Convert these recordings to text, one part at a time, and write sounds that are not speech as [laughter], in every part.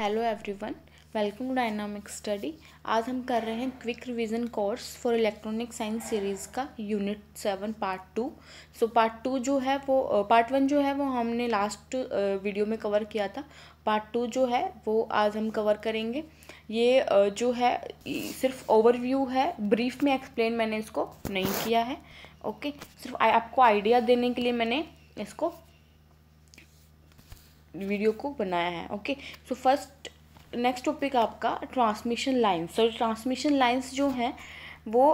Hello everyone welcome to dynamic study आज हम कर रहे हैं quick revision course for electronic science series का unit seven part two so part two जो है वो पार्ट वन जो है वो हमने लास्ट वीडियो में कवर किया था पार्ट टू जो है वो आज हम कवर करेंगे ये जो है सिर्फ ओवरव्यू है ब्रीफ में एक्सप्लेन मैंने इसको नहीं किया है ओके सिर्फ आपको आइडिया देने के लिए मैंने इसको वीडियो को बनाया है okay so first next topic आपका transmission lines so transmission lines जो हैं वो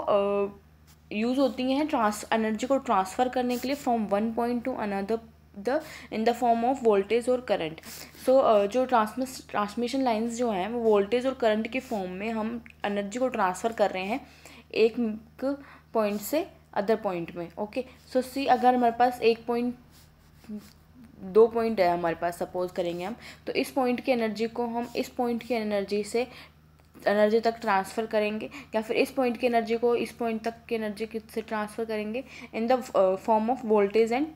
यूज़ होती हैं ट्रांस एनर्जी को ट्रांसफ़र करने के लिए from one point to another the in the form of voltage और करंट सो जो ट्रांसमिस ट्रांसमिशन लाइन्स जो हैं वो वोल्टेज और करंट के फॉर्म में हम एनर्जी को ट्रांसफ़र कर रहे हैं एक पॉइंट से अदर पॉइंट में ओके सो सी अगर हमारे पास एक पॉइंट दो पॉइंट है हमारे पास सपोज करेंगे हम तो इस पॉइंट की एनर्जी को हम इस पॉइंट की एनर्जी से एनर्जी तक ट्रांसफ़र करेंगे या फिर इस पॉइंट की एनर्जी को इस पॉइंट तक की एनर्जी से ट्रांसफ़र करेंगे in the form of voltage and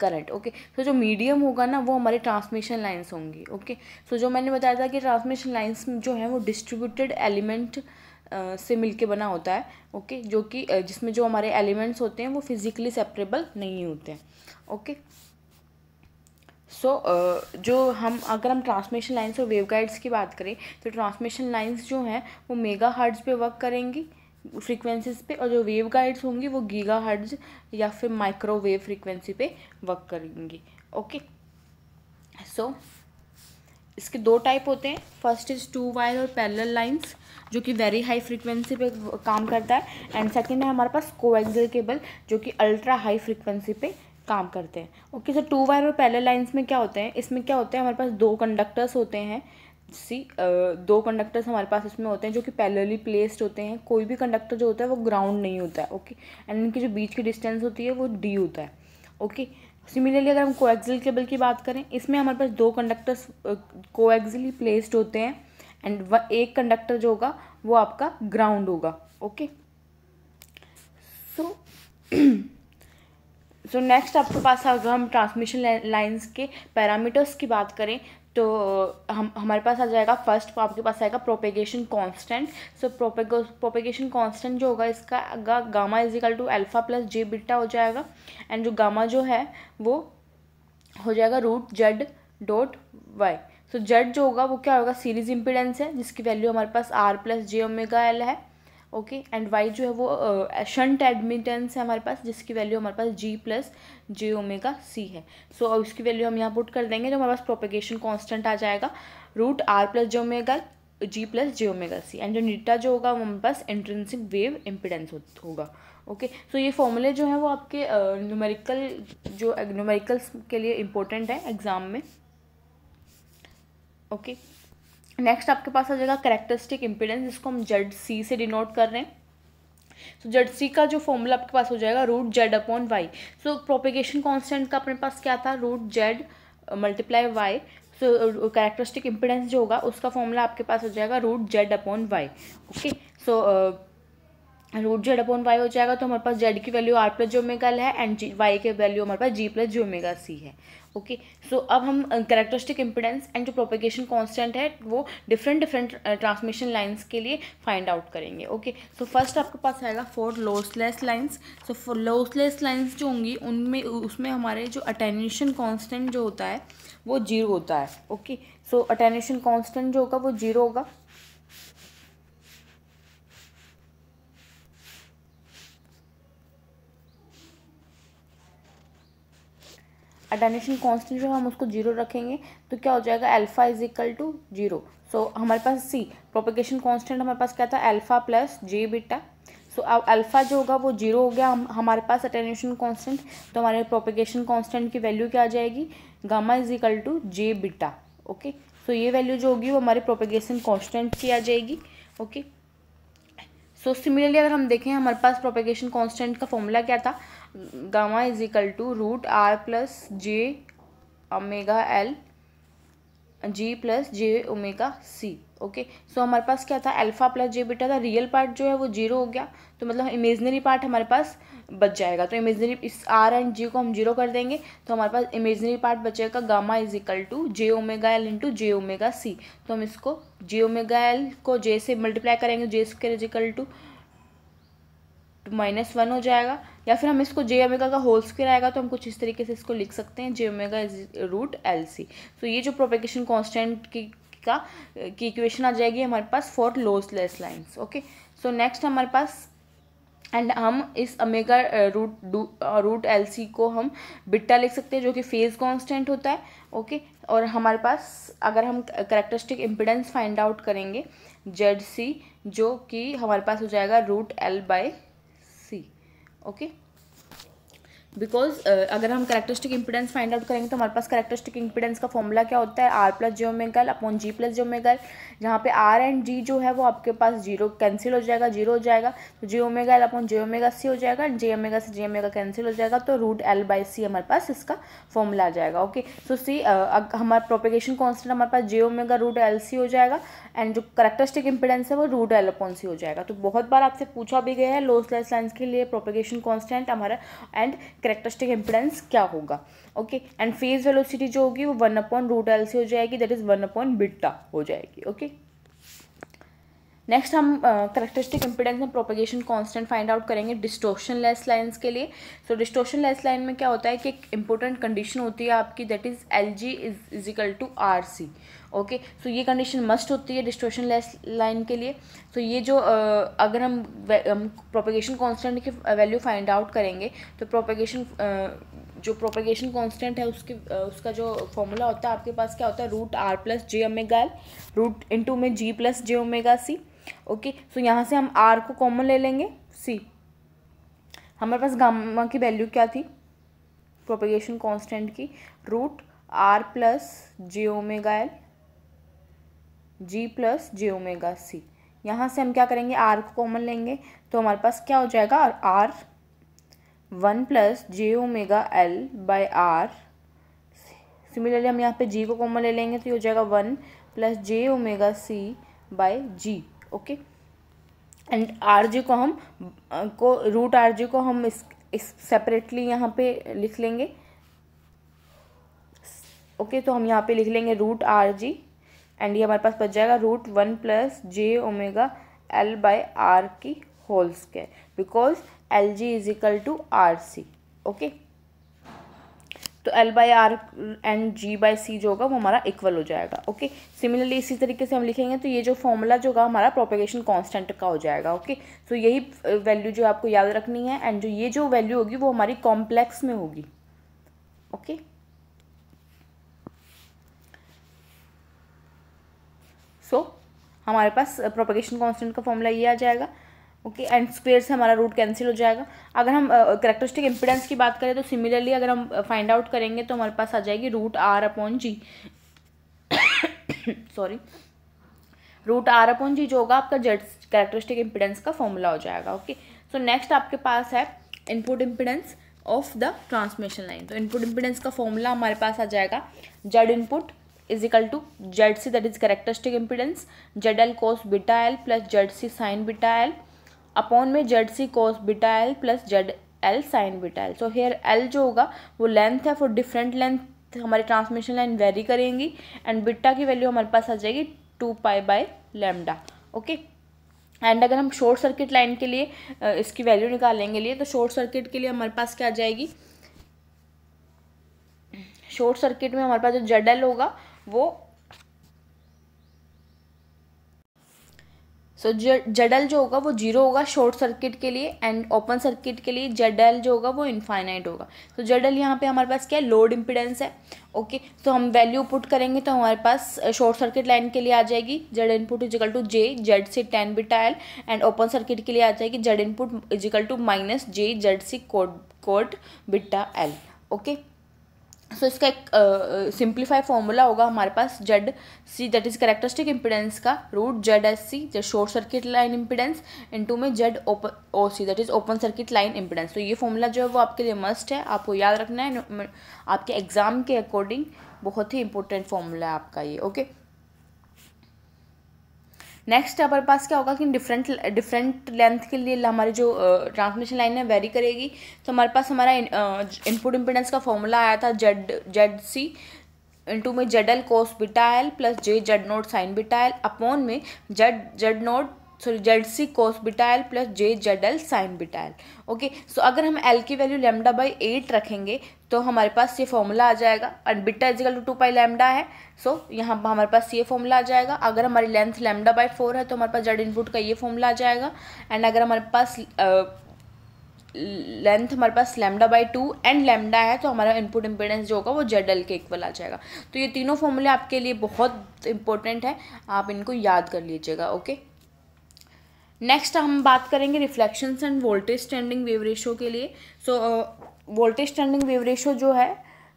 current okay so जो मीडियम होगा ना वो हमारे ट्रांसमिशन लाइन्स होंगी ओके okay? सो तो so, जो मैंने बताया था कि ट्रांसमिशन लाइन्स जो है वो डिस्ट्रीब्यूटेड एलिमेंट uh, से मिलके बना होता है ओके okay? जो कि uh, जिसमें जो हमारे एलिमेंट्स होते हैं वो फिजिकली सेपरेबल नहीं होते हैं okay okay? So so, uh, जो हम अगर हम ट्रांसमिशन लाइन्स और वेव गाइड्स की बात करें तो ट्रांसमिशन लाइन्स जो हैं वो मेगा हर्ट्स पे वर्क करेंगी फ्रीक्वेंसीज पे और जो वेव गाइड्स होंगी वो गीगा हर्ट्स या फिर माइक्रोवेव फ्रीक्वेंसी पे वर्क करेंगी ओके सो so, इसके दो टाइप होते हैं फर्स्ट इज़ टू वायर और पैरेलल लाइंस जो कि वेरी हाई फ्रीक्वेंसी पे काम करता है एंड सेकेंड है हमारे पास कोएक्सल केबल जो कि अल्ट्रा हाई फ्रीक्वेंसी पे काम करते हैं ओके सर टू वायर और पहले लाइन्स में क्या होते हैं इसमें क्या होता है हमारे पास दो कंडक्टर्स होते हैं सी दो कंडक्टर्स हमारे पास इसमें होते हैं जो कि पैरेलली प्लेस्ड होते हैं कोई भी कंडक्टर जो होता है वो ग्राउंड नहीं होता है ओके एंड इनकी जो बीच की डिस्टेंस होती है वो डी होता है ओके सिमिलरली अगर हम कोएक्सिल केबल की बात करें इसमें हमारे पास दो कंडक्टर्स कोएक्सिली प्लेस्ड होते हैं एंड एक कंडक्टर जो होगा वो आपका ग्राउंड होगा okay so so, [clears throat] so next आपके पास अगर हम ट्रांसमिशन लाइंस के पैरामीटर्स की बात करें तो हम हमारे पास आ जाएगा फर्स्ट तो आपके पास आएगा प्रोपेगेशन कांस्टेंट सो प्रोपेगो प्रोपेगेशन कांस्टेंट जो होगा इसका अगर gamma is equal to alpha plus J beta हो जाएगा एंड जो गामा जो है वो हो जाएगा root Z dot Y so Z जो होगा वो क्या होगा सीरीज इम्पिडेंस है जिसकी वैल्यू हमारे पास आर प्लस जे ओमेगा एल है ओके एंड वाई जो है वो शंट एडमिटेंस है हमारे पास जिसकी वैल्यू हमारे पास जी प्लस जे ओमेगा सी है सो so, उसकी वैल्यू हम यहाँ पुट कर देंगे जो हमारे पास प्रोपेगेशन कॉन्स्टेंट आ जाएगा root R plus J omega G plus J omega C and जो नीटा जो होगा वो हमारे पास इंट्रेंसिक वेव इम्पिडेंस होगा ओके okay, सो so ये फॉर्मूले जो हैं वो आपके न्यूमेरिकल uh, जो न्यूमेरिकल्स के लिए इम्पोर्टेंट है एग्ज़ाम में ओके okay. नेक्स्ट आपके पास आ जाएगा करेक्टरिस्टिक इम्पिडेंस जिसको हम जेड सी से डिनोट कर रहे हैं सो जेड सी का जो फॉर्मूला आपके पास हो जाएगा root Z upon Y so propagation constant का अपने पास क्या था root Z multiply Y so characteristic impedance जो होगा उसका फॉर्मूला आपके पास हो जाएगा root Z upon Y okay so root Z upon Y हो जाएगा तो हमारे पास जेड की वैल्यू आर प्लस जोमेगा है एंड जी वाई के वैल्यू हमारे पास जी प्लस जोमेगा सी है ओके सो अब हम करेक्टरिस्टिक इम्पिडेंस एंड जो प्रोपेगेशन कांस्टेंट है वो डिफरेंट डिफरेंट ट्रांसमिशन लाइंस के लिए फाइंड आउट करेंगे ओके सो फर्स्ट आपके पास आएगा for lossless lines so for lossless lines जो होंगी उनमें उसमें हमारे जो अटेंशन कॉन्स्टेंट जो होता है वो जीरो होता है ओके सो अटेंशन कॉन्स्टेंट जो होगा वो जीरो होगा अडेनेशन कॉन्स्टेंट जो हम उसको जीरो रखेंगे तो क्या हो जाएगा alpha is equal to zero so हमारे पास सी प्रोपेगेशन कॉन्स्टेंट हमारे पास क्या था अल्फा प्लस जे बीटा सो अब अल्फ़ा जो होगा वो जीरो हो गया हम हमारे पास अटेनेशन कॉन्स्टेंट तो हमारे प्रोपिगेशन कॉन्स्टेंट की वैल्यू क्या आ जाएगी gamma is equal to J beta okay so ये वैल्यू जो होगी वो हमारे प्रोपिगेशन कॉन्स्टेंट की आ जाएगी ओके सो सिमिलरली अगर हम देखें हमारे पास प्रोपेगेशन कॉन्स्टेंट का फॉर्मूला क्या था gamma is equal to root R plus J omega L G plus J omega C okay so हमारे पास क्या था अल्फा प्लस जे बीटा था रियल पार्ट जो है वो जीरो हो गया तो मतलब इमेजनरी पार्ट हमारे पास बच जाएगा तो इमेजनरी इस आर एंड जी को हम जीरो कर देंगे तो हमारे पास इमेजनरी पार्ट बचेगा gamma is equal to j omega L into j omega C तो हम इसको जे ओमेगा एल को जे से मल्टीप्लाई करेंगे j square is equal to minus one हो जाएगा या फिर हम इसको जे ओमेगा का होल स्क्वायर आएगा तो हम कुछ इस तरीके से इसको लिख सकते हैं j omega is root L C तो ये जो प्रोपेगेशन कॉन्स्टेंट की का की इक्वेशन आ जाएगी हमारे पास for lossless lines okay so next हमारे पास एंड हम इस अमेगा रूट डू रूट एल सी को हम बिट्टा लिख सकते हैं जो कि फेज कांस्टेंट होता है ओके okay? और हमारे पास अगर हम करेक्टरिस्टिक इम्पिडेंस फाइंड आउट करेंगे जेड सी जो कि हमारे पास हो जाएगा root L by okay because uh, अगर हम करेक्टरिस्टिक इंपीडेंस फाइंड आउट करेंगे तो हमारे पास करेक्टरिस्टिक इंपीडेंस का फॉर्मूला क्या होता है R plus j omega L upon G plus j omega L जहाँ पे आर एंड जी जो है वो आपके पास जीरो कैंसिल हो जाएगा जीरो हो जाएगा तो G omega L upon j omega C हो जाएगा जे ओमेगा से जे ओमेगा कैंसिल हो जाएगा तो रूट एल बाई सी हमारे पास इसका फॉर्मूला आ जाएगा ओके सो सी हमारा प्रोपेगेशन कॉन्स्टेंट हमारे पास j omega root L C हो जाएगा एंड जो करेक्टरिस्टिक इम्पिडेंस है वो रूट एल अपॉन सी हो जाएगा तो बहुत बार आपसे पूछा भी गया है लॉस लेस लाइन्स के लिए प्रोपेगेशन कॉन्स्टेंट हमारा एंड करेक्टरिस्टिक इम्पिडेंस क्या होगा ओके एंड फेज वेलोसिटी जो होगी वो one upon root L C हो जाएगी that is one upon beta हो जाएगी ओके नेक्स्ट हम करेक्टरिस्टिक uh, इम्पिडेंस में प्रोपेगेशन कॉन्स्टेंट फाइंड आउट करेंगे डिस्टोशन लेस लाइन्स के लिए सो डिस्टोशन लेस लाइन में क्या होता है कि एक इंपॉर्टेंट कंडीशन होती है आपकी that is L G is equal to R C okay so ये कंडीशन मस्ट होती है डिस्ट्रोशन लेस लाइन के लिए सो so, ये जो अगर हम प्रोपेगेशन कॉन्स्टेंट की वैल्यू फाइंड आउट करेंगे तो प्रोपेगेशन जो प्रोपेगेशन कांस्टेंट है उसके उसका जो फॉर्मूला होता है आपके पास क्या होता है रूट आर प्लस जे ओमेगा एल रूट इंटू में जी प्लस जे ओमेगा सी ओके सो यहाँ से हम आर को कॉमन ले लेंगे सी हमारे पास गामा की वैल्यू क्या थी प्रोपेगेशन कांस्टेंट की रूट आर प्लस जे ओमेगा एल जी प्लस जे ओमेगा सी यहाँ से हम क्या करेंगे आर को कॉमन लेंगे तो हमारे पास क्या हो जाएगा और R one plus J omega L by R similarly हम यहाँ पे जी को कॉमन ले लेंगे तो ये हो जाएगा one plus J omega C by G okay and R G को हम को रूट आर जी को हम इस, इस सेपरेटली यहाँ पे लिख लेंगे ओके okay, तो हम यहाँ पे लिख लेंगे रूट आर जी एंड ये हमारे पास बच जाएगा root one plus J omega L by R की whole square because L G is equal to R C okay तो L by R and G by C जो होगा वो हमारा इक्वल हो जाएगा ओके okay? सिमिलरली इसी तरीके से हम लिखेंगे तो ये जो फॉर्मूला जो होगा हमारा प्रोपेगेशन कांस्टेंट का हो जाएगा ओके okay? सो तो so यही वैल्यू जो आपको याद रखनी है एंड जो ये जो वैल्यू होगी वो हमारी कॉम्प्लेक्स में होगी ओके okay? सो so, हमारे पास प्रोपगेशन कॉन्सटेंट का फॉर्मूला ये आ जाएगा ओके एंड स्क्वेयर से हमारा रूट कैंसिल हो जाएगा अगर हम करेक्टरिस्टिक इम्पिडेंस की बात करें तो सिमिलरली अगर हम फाइंड आउट करेंगे तो हमारे पास आ जाएगी root R upon G sorry root R upon G जो होगा आपका जेड करेक्टरिस्टिक इम्पिडेंस का फॉर्मूला हो जाएगा ओके सो नेक्स्ट आपके पास है input impedance of the transmission line तो इनपुट इम्पिडेंस का फॉर्मूला हमारे पास आ जाएगा Z input Z C that is characteristic impedance Z L cos beta L plus Z C sine beta L upon में Z C cos beta L plus Z L sine beta L so here L जो होगा वो length है for different length हमारी transmission line vary करेंगी and beta की value हमारे पास आ जाएगी two pi by lambda okay and अगर हम शॉर्ट सर्किट लाइन के लिए इसकी वैल्यू निकालेंगे लिए तो शॉर्ट सर्किट के लिए हमारे पास क्या आ जाएगी शॉर्ट सर्किट में हमारे पास जो जेड एल होगा वो सो so, जडल जो होगा वो जीरो होगा शॉर्ट सर्किट के लिए एंड ओपन सर्किट के लिए जडल जो होगा वो इनफाइनाइट होगा तो so, जडल यहाँ पे हमारे पास क्या है लोड इम्पिडेंस है ओके okay, तो so हम वैल्यू पुट करेंगे तो हमारे पास शॉर्ट सर्किट लाइन के लिए आ जाएगी Z input equal to J Z C tan beta l L and open circuit के लिए आ जाएगी Z input equal to minus J Z C cot cot beta L okay okay? So so, इसका एक सिंप्लीफाई uh, फॉर्मूला होगा हमारे पास Z C that is characteristic impedance का रूट जेड एस सी जो short circuit line impedance into में Z open O C that is open circuit line impedance तो ये फॉर्मूला जो है वो आपके लिए मस्ट है आपको याद रखना है आपके एग्जाम के अकॉर्डिंग बहुत ही इंपॉर्टेंट फॉर्मूला है आपका ये ओके okay? नेक्स्ट हमारे पास क्या होगा कि डिफरेंट डिफरेंट लेंथ के लिए हमारी जो ट्रांसमिशन लाइन है वेरी करेगी तो हमारे पास हमारा इनपुट इम्पिडेंस का फॉर्मूला आया था जेड जेड सी इंटू में Z L cos beta L plus j Z naught sine beta L upon में Z Z naught sorry Z C cos beta L plus j Z L sine beta L okay so अगर हम L की value lambda by eight रखेंगे तो हमारे पास ये formula आ जाएगा and beta equal to two pi lambda है सो so, यहाँ पर हमारे पास ये फॉर्मूला आ जाएगा अगर हमारी लेंथ लेमडा बाई फोर है तो हमारे पास जेड इनपुट का ये फॉर्मूला आ जाएगा एंड अगर हमारे पास लेंथ हमारे पास lambda by two and lambda है तो हमारा इनपुट इम्पेडेंस जो होगा वो जेड एल के इक्वल आ जाएगा तो ये तीनों फॉर्मूले आपके लिए बहुत इंपॉर्टेंट है आप इनको याद कर लीजिएगा ओके नेक्स्ट हम बात करेंगे reflection and voltage standing wave ratio के लिए सो वोल्टेज स्टैंडिंग वेवरेशो जो है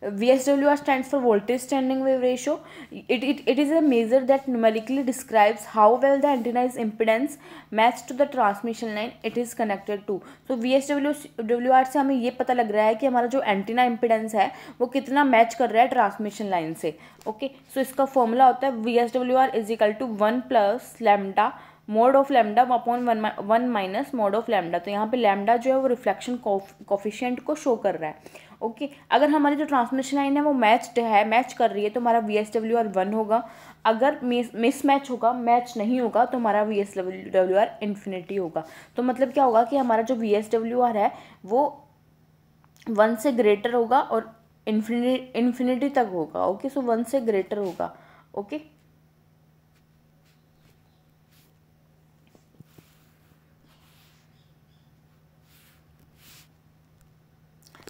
V S W R stand for voltage standing wave ratio it it it is a measure that numerically describes how well the antenna's impedance match to the transmission line it is connected to so V S W W R से हमें यह पता लग रहा है कि हमारा जो एंटीना इम्पिडेंस है वो कितना मैच कर रहा है ट्रांसमिशन लाइन से ओके सो इसका फॉर्मूला होता है V S W R equal to one plus lambda mod of lambda upon one one minus mod of lambda तो यहाँ पे लैमडा जो है वो रिफ्लेक्शन कॉफिशियंट को शो कर रहा है ओके okay. अगर हमारी जो ट्रांसमिशन लाइन है वो मैच्ड है मैच कर रही है तो हमारा V S W R one होगा अगर मिस मैच होगा मैच नहीं होगा तो हमारा V S W R infinity होगा तो मतलब क्या होगा कि हमारा जो वी एस डब्ल्यू आर है वो वन से ग्रेटर होगा और इन्फिनिटी तक होगा ओके सो वन से ग्रेटर होगा ओके okay?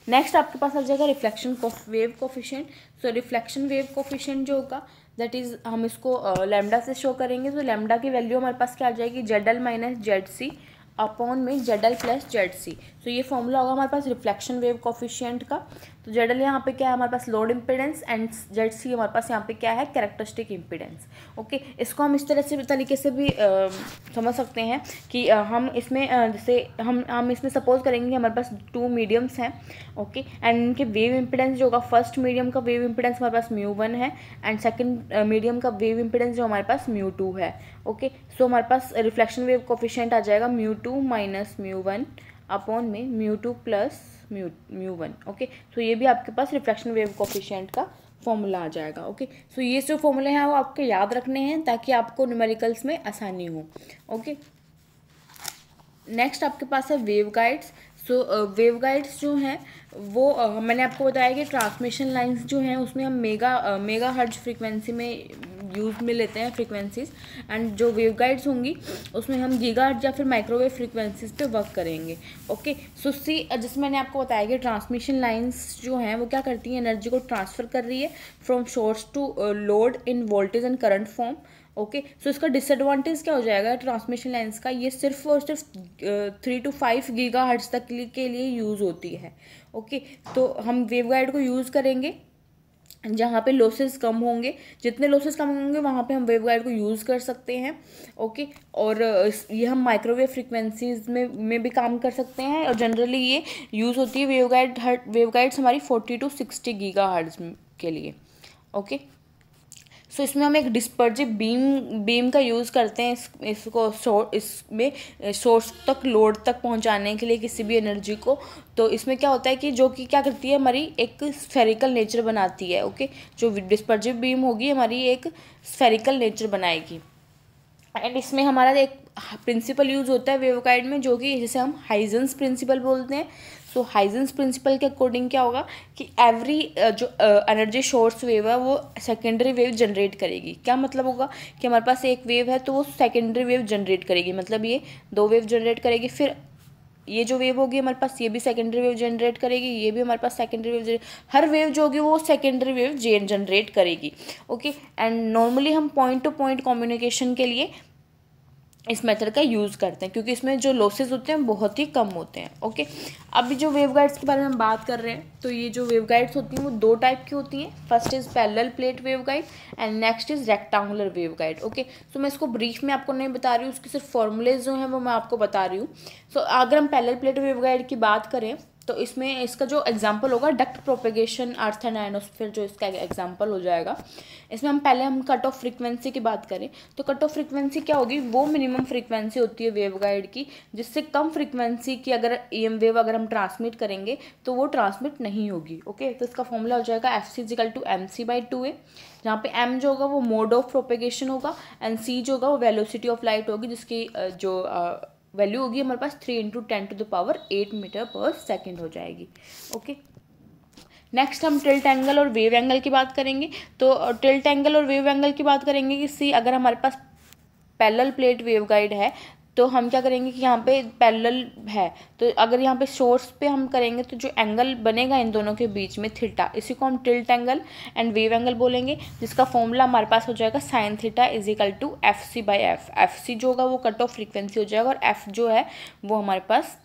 नेक्स्ट आपके पास आ जाएगा reflection wave coefficient so reflection wave coefficient जो होगा दैट इज़ हम इसको लेमडा से शो करेंगे तो लेमडा की वैल्यू हमारे पास क्या आ जाएगी Z L minus Z C upon में एल प्लस जेड सी तो ये फॉर्मूला होगा हमारे पास रिफ्लेक्शन वेव कोफिशियंट का तो एल यहाँ पे क्या है हमारे पास load impedance and Z C हमारे पास यहाँ पे क्या है कैरेक्टरिस्टिक इम्पिडेंस ओके इसको हम इस तरह से तरीके से भी आ, समझ सकते हैं कि आ, हम इसमें जैसे हम हम इसमें सपोज करेंगे कि हमारे पास टू मीडियम्स हैं ओके एंड इनके वेव इम्पिडेंस जो होगा फर्स्ट मीडियम का वेव इम्पिडेंस हमारे पास म्यू वन है एंड सेकेंड मीडियम का वेव इम्पिडेंस जो हमारे पास म्यू टू है ओके सो हमारे पास रिफ्लेक्शन वेव कोफिशेंट आ जाएगा mu two minus mu one upon में mu two plus mu mu one okay so ये भी आपके पास रिफ्लेक्शन वेव कोफिशेंट का फॉर्मूला आ जाएगा ओके सो ये जो फॉर्मूले हैं वो आपके याद रखने हैं ताकि आपको न्यूमेरिकल्स में आसानी हो ओके नेक्स्ट आपके पास है wave guides so wave guides जो हैं वो आ, मैंने आपको बताया कि ट्रांसमिशन लाइंस जो हैं उसमें हम mega ah, mega hertz frequency में यूज़ में लेते हैं फ्रीक्वेंसीज एंड जो वेव गाइड्स होंगी उसमें हम गीगा हर्ज या फिर माइक्रोवेव फ्रीक्वेंसीज पे वर्क करेंगे ओके सो सी जिसमें मैंने आपको बताया कि ट्रांसमिशन लाइंस जो हैं वो क्या करती हैं एनर्जी को ट्रांसफ़र कर रही है from source to load in voltage and current form okay okay? So so, इसका डिसएडवांटेज क्या हो जाएगा ट्रांसमिशन लेंस का ये सिर्फ और सिर्फ three two five giga hertz तक के लिए यूज़ होती है ओके okay? तो हम वेव गाइड को यूज़ करेंगे जहाँ पे लॉसेस कम होंगे जितने लॉसेस कम होंगे वहाँ पे हम वेव गाइड को यूज़ कर सकते हैं ओके और ये हम माइक्रोवेव फ्रिक्वेंसीज में में भी काम कर सकते हैं और जनरली ये यूज़ होती है वेव गाइड हर वेव गाइड्स हमारी forty two sixty giga hertz के लिए ओके सो so, इसमें हम एक डिस्पर्जिव बीम बीम का यूज़ करते हैं इस इसको इसमें सोर्स तक लोड तक पहुंचाने के लिए किसी भी एनर्जी को तो इसमें क्या होता है कि जो कि क्या करती है हमारी एक स्फेरिकल नेचर बनाती है ओके जो डिस्पर्जिव बीम होगी हमारी एक स्फेरिकल नेचर बनाएगी एंड इसमें हमारा एक प्रिंसिपल यूज़ होता है वेवकाइड में जो कि जैसे हम हाइजेंस प्रिंसिपल बोलते हैं सो हाइजेंस प्रिंसिपल के अकॉर्डिंग क्या होगा कि एवरी uh, जो एनर्जी शोर्स वेव है वो सेकेंडरी वेव जनरेट करेगी क्या मतलब होगा कि हमारे पास एक वेव है तो वो सेकेंडरी वेव जनरेट करेगी मतलब ये दो वेव जनरेट करेगी फिर ये जो वेव होगी हमारे पास ये भी सेकेंडरी वेव जनरेट करेगी ये भी हमारे पास सेकेंडरी वेव हर वेव जो होगी वो सेकेंडरी वेव जनरेट करेगी ओके एंड नॉर्मली हम पॉइंट टू पॉइंट कम्युनिकेशन के लिए इस मेथड का यूज़ करते हैं क्योंकि इसमें जो लॉसेस होते हैं बहुत ही कम होते हैं ओके अभी जो वेव गाइड्स के बारे में हम बात कर रहे हैं तो ये जो वेव गाइड्स होती हैं वो दो टाइप की होती हैं first is parallel plate wave guide and next is rectangular wave guide okay so मैं इसको ब्रीफ में आपको नहीं बता रही हूँ उसके सिर्फ फॉर्मूलेज जो हैं वो मैं आपको बता रही हूँ सो so, अगर हम पैरेलल प्लेट वेव गाइड की बात करें तो इसमें इसका जो एग्ज़ाम्पल होगा duct propagation earth and ionosphere जो इसका एग्ज़ाम्पल हो जाएगा इसमें हम पहले हम कट ऑफ फ्रीक्वेंसी की बात करें तो कट ऑफ फ्रीक्वेंसी क्या होगी वो मिनिमम फ्रीक्वेंसी होती है वेव गाइड की जिससे कम फ्रीक्वेंसी की अगर ई एम वेव अगर हम ट्रांसमिट करेंगे तो वो ट्रांसमिट नहीं होगी ओके तो इसका फॉर्मूला हो जाएगा F C to M C by two A जहाँ पे एम जो होगा वो मोड ऑफ प्रोपेगेशन होगा एंड सी जो होगा वो वेलोसिटी ऑफ लाइट होगी जिसकी जो वैल्यू होगी हमारे पास three into ten to the power eight metre per second हो जाएगी ओके नेक्स्ट हम टिल्ट एंगल और वेव एंगल की बात करेंगे तो टिल्ट एंगल और वेव एंगल की बात करेंगे कि सी अगर हमारे पास पैरल प्लेट वेव गाइड है तो हम क्या करेंगे कि यहाँ पे पैरेलल है तो अगर यहाँ पे सोर्स पे हम करेंगे तो जो एंगल बनेगा इन दोनों के बीच में थीटा इसी को हम tilt angle and wave angle बोलेंगे जिसका फॉर्मूला हमारे पास हो जाएगा sine theta is equal to F C by F F C जो होगा वो कट ऑफ फ्रीक्वेंसी हो जाएगा और एफ जो है वो हमारे पास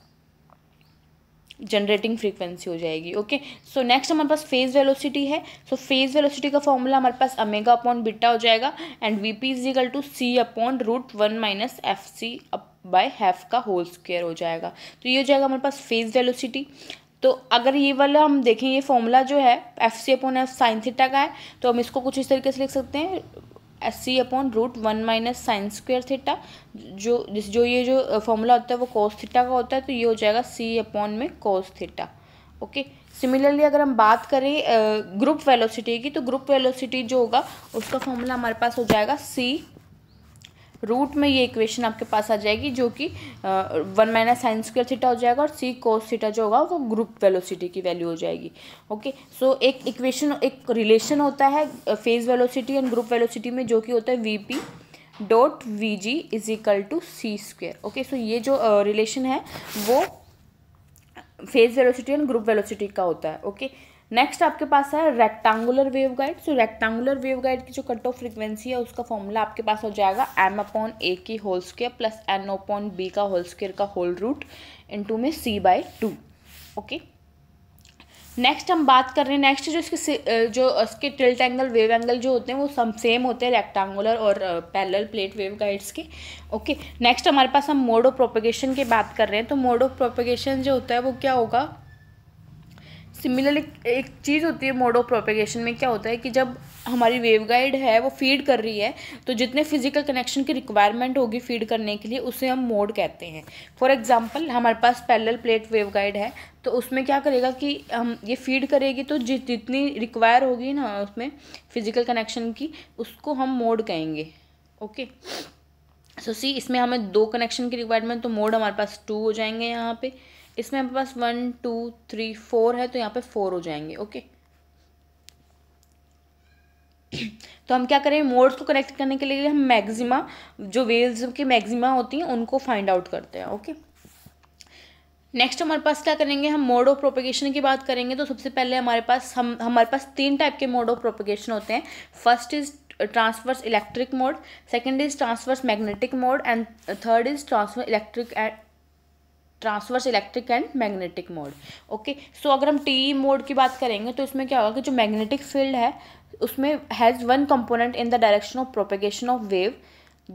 जनरेटिंग फ्रीक्वेंसी हो जाएगी ओके सो नेक्स्ट हमारे पास फेज वेलोसिटी है सो फेज वेलोसिटी का फॉर्मूला हमारे पास अमेगा अपॉन बिट्टा हो जाएगा and V P is equal to C upon root one minus F C by F का होल स्क्वेयर हो जाएगा तो ये हो जाएगा हमारे पास फेज वेलोसिटी तो अगर ये वाला हम देखें ये फॉर्मूला जो है F C upon F sine theta का है तो हम इसको कुछ इस तरीके से लिख सकते हैं C upon root one minus sine square theta जो जिस जो ये जो फॉर्मूला होता है वो कॉस थीटा का होता है तो ये हो जाएगा सी अपॉन में कॉस थीटा ओके सिमिलरली अगर हम बात करें ग्रुप वेलोसिटी की तो ग्रुप वेलोसिटी जो होगा उसका फॉर्मूला हमारे पास हो जाएगा सी रूट में ये इक्वेशन आपके पास आ जाएगी जो कि one minus sine square theta हो जाएगा और सी कोस थीटा जो होगा वो ग्रुप वेलोसिटी की वैल्यू हो जाएगी ओके सो so, एक इक्वेशन एक रिलेशन होता है phase velocity and group velocity में जो कि होता है V P dot V G is equal to C square okay so ये जो रिलेशन uh, है वो phase velocity and group velocity का होता है ओके okay? नेक्स्ट आपके पास है rectangular wave guide so rectangular wave guide की जो कट ऑफ फ्रिक्वेंसी है उसका फॉर्मूला आपके पास हो जाएगा एम अपॉन ए की whole square plus N upon B का होल स्केयर का होल रूट इनटू में C by two okay next हम बात कर रहे हैं नेक्स्ट जो इसके जो उसके टिल्ट एंगल वेव एंगल जो होते हैं वो सम सेम होते हैं रेक्टेंगुलर और पैरेलल प्लेट वेव गाइड्स के ओके नेक्स्ट हमारे पास हम मोड ऑफ प्रोपोगेशन की बात कर रहे हैं तो मोड ऑफ प्रोपोगेशन जो होता है वो क्या होगा सिमिलरली एक चीज़ होती है मोड ऑफ प्रोपेगेशन में क्या होता है कि जब हमारी वेव गाइड है वो फीड कर रही है तो जितने फिजिकल कनेक्शन की रिक्वायरमेंट होगी फीड करने के लिए उसे हम मोड कहते हैं फॉर एग्जांपल हमारे पास पैरेलल प्लेट वेव गाइड है तो उसमें क्या करेगा कि हम ये फीड करेगी तो जित जितनी रिक्वायर होगी ना उसमें फिजिकल कनेक्शन की उसको हम मोड कहेंगे ओके सो सी इसमें हमें दो कनेक्शन की रिक्वायरमेंट तो मोड हमारे पास टू हो जाएंगे यहाँ पर इसमें हमारे पास वन टू थ्री फोर है तो यहाँ पे फोर हो जाएंगे ओके तो हम क्या करें मोड्स को कनेक्ट करने के लिए हम मैक्सिमा जो वेव्स की मैक्सिमा होती हैं उनको फाइंड आउट करते हैं ओके नेक्स्ट हमारे पास क्या करेंगे हम मोड ऑफ प्रोपेगेशन की बात करेंगे तो सबसे पहले हमारे पास हम हमारे पास तीन टाइप के मोड ऑफ प्रोपेगेशन होते हैं first is transverse electric mode second is transverse magnetic mode and third is transverse electric transverse electric and magnetic mode okay so अगर हम टी e मोड की बात करेंगे तो इसमें क्या होगा कि जो मैग्नेटिक फील्ड है उसमें has one component in the direction of propagation of wave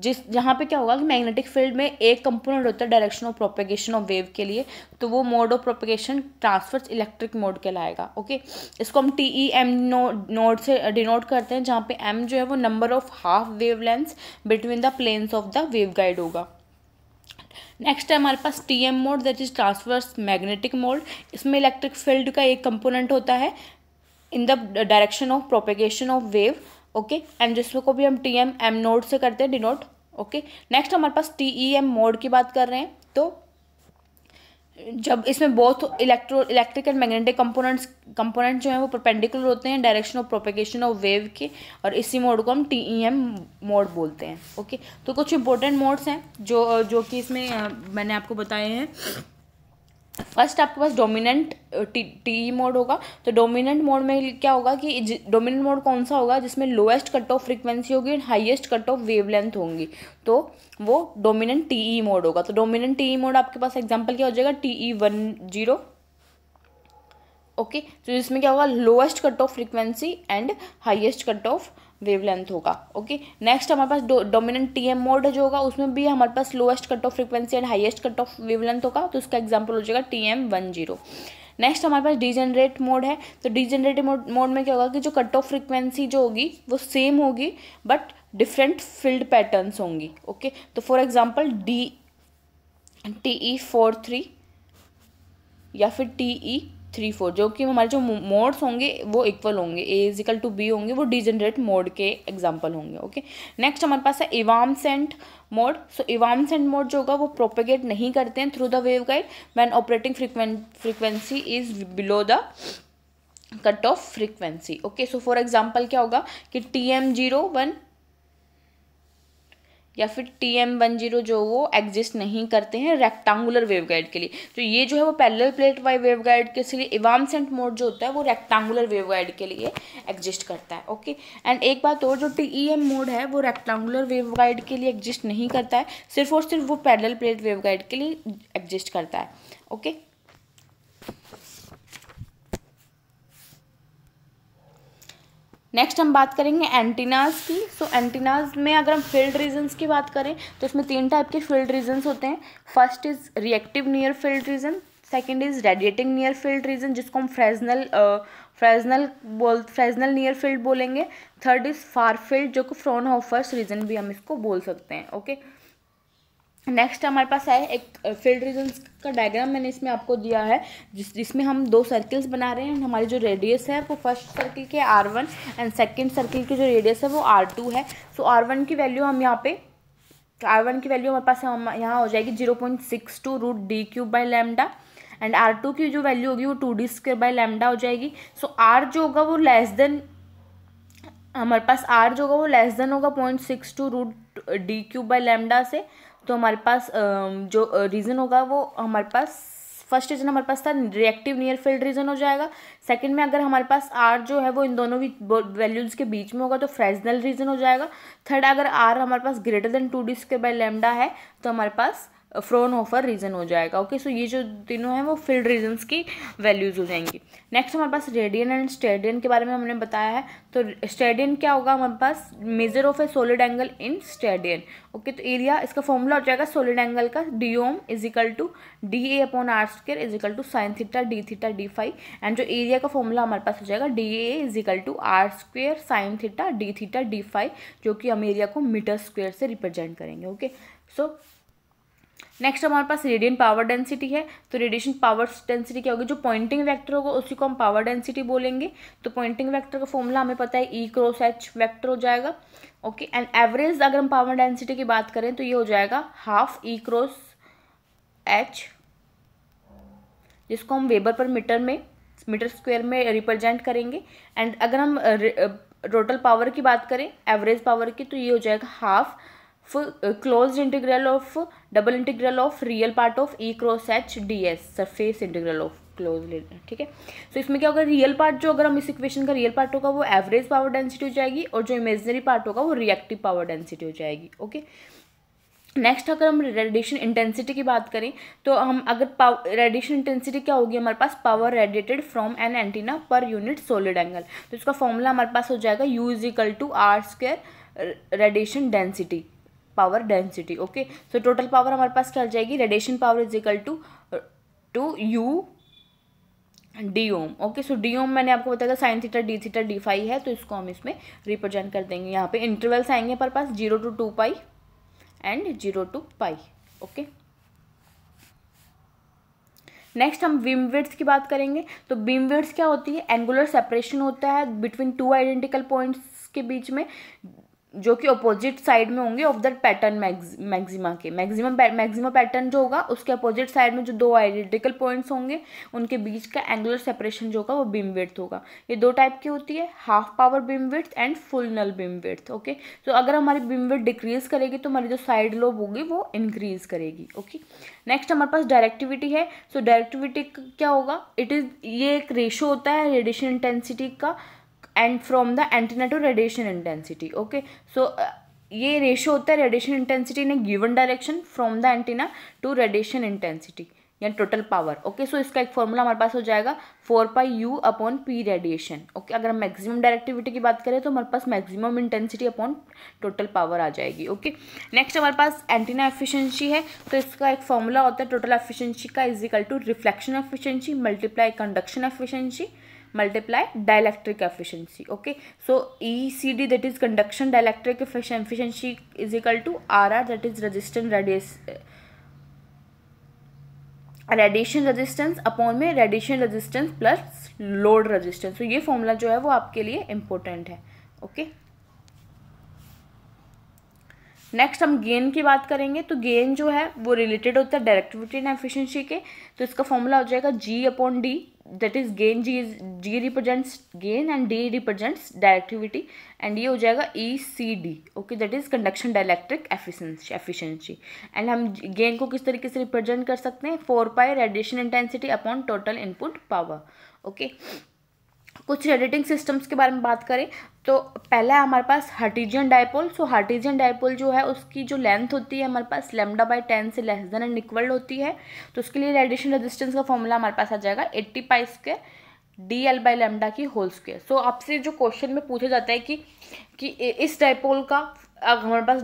जिस जहाँ पे क्या होगा कि मैग्नेटिक फील्ड में एक कंपोनेंट होता है direction of propagation of wave के लिए तो वो mode of propagation transverse electric mode के लाएगा ओके इसको हम T E M no node से डिनोट uh, करते हैं जहाँ पे एम जो है वो number of half wave between the planes of the wave guide होगा नेक्स्ट है हमारे पास T M mode that is transverse magnetic mode इसमें इलेक्ट्रिक फील्ड का एक कंपोनेंट होता है in the direction of propagation of wave okay and को भी हम टी एम एम नोड से करते हैं डिनोट ओके नेक्स्ट हमारे पास टी ई एम मोड की बात कर रहे हैं तो जब इसमें बहुत electro electric and magnetic components component जो हैं वो परपेंडिकुलर होते हैं direction of propagation of wave के और इसी मोड को हम टी ई एम मोड बोलते हैं ओके तो कुछ इंपॉर्टेंट मोड्स हैं जो जो कि इसमें मैंने आपको बताए हैं फर्स्ट आपके पास डोमिनेंट टी मोड होगा तो डोमिनेंट मोड में क्या होगा कि डोमिनेंट मोड कौन सा होगा जिसमें लोएस्ट कट ऑफ फ्रीक्वेंसी होगी and highest cut off wavelength होंगी तो वो डोमिनेंट टी मोड होगा तो डोमिनेंट टी मोड आपके पास एग्जाम्पल क्या हो जाएगा T E one zero okay तो जिसमें क्या होगा lowest cut off frequency and highest cut off wavelength होगा ओके नेक्स्ट हमारे पास डोमिनेंट टीएम मोड जो होगा उसमें भी हमारे पास lowest cut off frequency and highest cut off wavelength होगा तो उसका एग्जाम्पल हो जाएगा T M one zero next हमारे पास डिजेनरेट मोड है तो डिजेनरेट मोड मोड में क्या होगा कि जो कट ऑफ फ्रिक्वेंसी जो होगी वो सेम होगी बट डिफरेंट फील्ड पैटर्नस होंगी ओके तो for example the T E four three या फिर T E e three four जो कि हमारे जो मोड्स होंगे वो इक्वल होंगे ए इजिकल टू बी होंगे वो डिजनरेट मोड के एग्जाम्पल होंगे ओके नेक्स्ट हमारे पास है evanescent mode so evanescent mode जो होगा वो प्रोपेगेट नहीं करते हैं through the wave guide when operating frequency is below the cut off frequency okay so for example क्या होगा कि टी एम जीरो वन या फिर टी एम वन जीरो जो वो एग्जिस्ट नहीं करते हैं रेक्टेंगुलर वेवगाइड के लिए तो ये जो है वो पैरेलल प्लेट वाई वेवगाइड के लिए इवाम सेंट मोड जो होता है वो रेक्टेंगुलर वेवगाइड के लिए एग्जिस्ट करता है ओके एंड एक बात और जो टी ई एम मोड है वो रेक्टेंगुलर वेवगाइड के लिए एग्जिस्ट नहीं करता है सिर्फ और सिर्फ वो पैरेलल प्लेट वेवगाइड के लिए एग्जिस्ट करता है ओके नेक्स्ट हम बात करेंगे एंटीनाज की सो so, एंटीनाज में अगर हम फील्ड रीजंस की बात करें तो इसमें तीन टाइप के फील्ड रीजंस होते हैं first is reactive near field region second is radiating near field region जिसको हम फ्रेजनल फ्रेजनल बोल फ्रेजनल नियर फील्ड बोलेंगे थर्ड इज़ फार फील्ड जो कि फ्रोन फर्स्ट रीजन भी हम इसको बोल सकते हैं ओके okay? नेक्स्ट हमारे पास है एक फील्ड रीजन्स का डायग्राम मैंने इसमें आपको दिया है जिस जिसमें हम दो सर्कल्स बना रहे हैं हमारी जो रेडियस है वो फर्स्ट सर्किल के R one and second circle की जो रेडियस है वो आर टू है सो आर वन की वैल्यू हम यहाँ पे आर वन की वैल्यू हमारे पास हम यहाँ हो जाएगी zero point six two root D cube by lambda and R two की जो वैल्यू होगी वो two D square by lambda हो जाएगी सो so, आर जो होगा वो लेस देन हमारे पास आर जो होगा वो लेस देन होगा point six two root D cube by lambda से तो हमारे पास जो रीज़न होगा वो हमारे पास फर्स्ट रीजन हमारे पास था रिएक्टिव नियर फील्ड रीजन हो जाएगा सेकंड में अगर हमारे पास आर जो है वो इन दोनों भी वैल्यूज के बीच में होगा तो फ्रेजनल रीजन हो जाएगा थर्ड अगर आर हमारे पास greater than two D square by lambda है तो हमारे पास फ्रोन ऑफर रीज़न हो जाएगा ओके सो ये जो तीनों हैं वो फील्ड रीजन्स की वैल्यूज़ हो जाएंगी नेक्स्ट हमारे पास रेडियन एंड स्टेडियन के बारे में हमने बताया है तो स्टेडियन क्या होगा हमारे पास measure of a solid angle in steradian okay तो एरिया इसका फॉर्मूला हो जाएगा सोलिड एंगल का D omega is equal to D A upon R square is equal to sine theta D theta D phi and जो एरिया का formula हमारे पास हो जाएगा D A is equal to R square sine theta D theta D phi जो कि हम area को मीटर स्क्वेयर से रिप्रेजेंट करेंगे ओके सो so, नेक्स्ट हमारे पास रेडियन पावर डेंसिटी है तो रेडिएशन पावर डेंसिटी क्या होगी जो पॉइंटिंग वेक्टर होगा उसी को हम पावर डेंसिटी बोलेंगे तो पॉइंटिंग वेक्टर का फॉर्मूला हमें पता है ई क्रॉस एच वैक्टर हो जाएगा ओके एंड एवरेज अगर हम पावर डेंसिटी की बात करें तो ये हो जाएगा हाफ ई क्रॉस एच जिसको हम वेबर पर मीटर में मीटर स्क्वायर में रिप्रेजेंट करेंगे एंड अगर हम टोटल uh, पावर uh, की बात करें एवरेज पावर की तो ये हो जाएगा half close integral of double integral of real part of E cross H D S surface integral of close ठीक है सो इसमें क्या होगा रियल पार्ट जो अगर हम इस इक्वेशन का रियल पार्ट होगा वो एवरेज पावर डेंसिटी हो जाएगी और जो इमेजनरी पार्ट होगा वो रिएक्टिव पावर डेंसिटी हो जाएगी ओके नेक्स्ट अगर हम रेडिएशन इंटेंसिटी की बात करें तो हम अगर पावर रेडिएशन इंटेंसिटी क्या होगी हमारे पास power radiated from an antenna per unit solid angle तो इसका फॉर्मूला हमारे पास हो जाएगा U is equal to R square radiation density power density okay so total power हमारे पास क्या हो जाएगी radiation power is equal to two U D omega okay so D omega मैंने आपको बताया था sine theta D theta D phi है तो इसको हम इसमें रिप्रेजेंट कर देंगे यहाँ पे इंटरवल्स आएंगे हमारे पास zero to two pi and zero to pi okay next हम बीम विड्स की बात करेंगे तो बीम विड्स क्या होती है एंगुलर सेपरेशन होता है बिटवीन टू आइडेंटिकल पॉइंट्स के बीच में जो कि अपोजिट साइड में होंगे ऑफ दैट पैटर्न मैक्सिमा के मैक्सिमम मैक्सिमम पैटर्न जो होगा उसके अपोजिट साइड में जो दो आइडेंटिकल पॉइंट्स होंगे उनके बीच का एंगुलर सेपरेशन जो होगा वो बीम विड्थ होगा ये दो टाइप की होती है half power beam width and full null beam width okay तो अगर हमारी बीम विड्थ डिक्रीज करेगी तो हमारी जो साइड लोब होगी वो इंक्रीज करेगी ओके नेक्स्ट हमारे पास डायरेक्टिविटी है सो so, डायरेक्टिविटी क्या होगा इट इज़ ये एक रेशो होता है रेडिएशन इंटेंसिटी का and from the antenna to radiation intensity okay so ये रेशियो होता है radiation intensity in a given direction from the antenna to radiation intensity या टोटल पावर ओके सो इसका एक फॉर्मूला हमारे पास हो जाएगा four pi U upon P radiation okay अगर हम मैक्सिमम डायरेक्टिविटी की बात करें तो हमारे पास maximum intensity upon total power आ जाएगी ओके नेक्स्ट हमारे पास एंटीना एफिशिएंसी है तो इसका एक फॉर्मूला होता है टोटल एफिशिएंसी का is equal to reflection efficiency multiply conduction efficiency multiply dielectric efficiency okay so E C D that is conduction dielectric efficiency is equal to R R that is resistant radius radiation resistance upon में radiation resistance plus load resistance तो ये formula जो है वो आपके लिए important है okay okay? Next हम गेन की बात करेंगे तो गेन जो है वो रिलेटेड होता है डायरेक्टिविटी एंड एफिशिएंसी के तो इसका फॉर्मूला हो जाएगा G upon D that is gain G is G represents gain and D represents directivity and ये हो जाएगा E C D okay that is conduction dielectric efficiency and हम गेन को किस तरीके से रिप्रेजेंट कर सकते हैं four pi radiation intensity upon total input power okay okay? कुछ रेडिटिंग सिस्टम्स के बारे में बात करें तो पहला है हमारे पास हार्टिजियन डायपोल सो हार्टिजियन डायपोल जो है उसकी जो लेंथ होती है हमारे पास लेमडा बाई टेन से लेस देन एंड इक्वल होती है तो उसके लिए रेडिएशन रेजिस्टेंस का फॉर्मूला हमारे पास आ जाएगा एट्टी पाइस के डी एल बाई लेमडा की होल स्क्वेयर सो आपसे जो क्वेश्चन में पूछा जाता है कि कि इस डायपोल का अब हमारे पास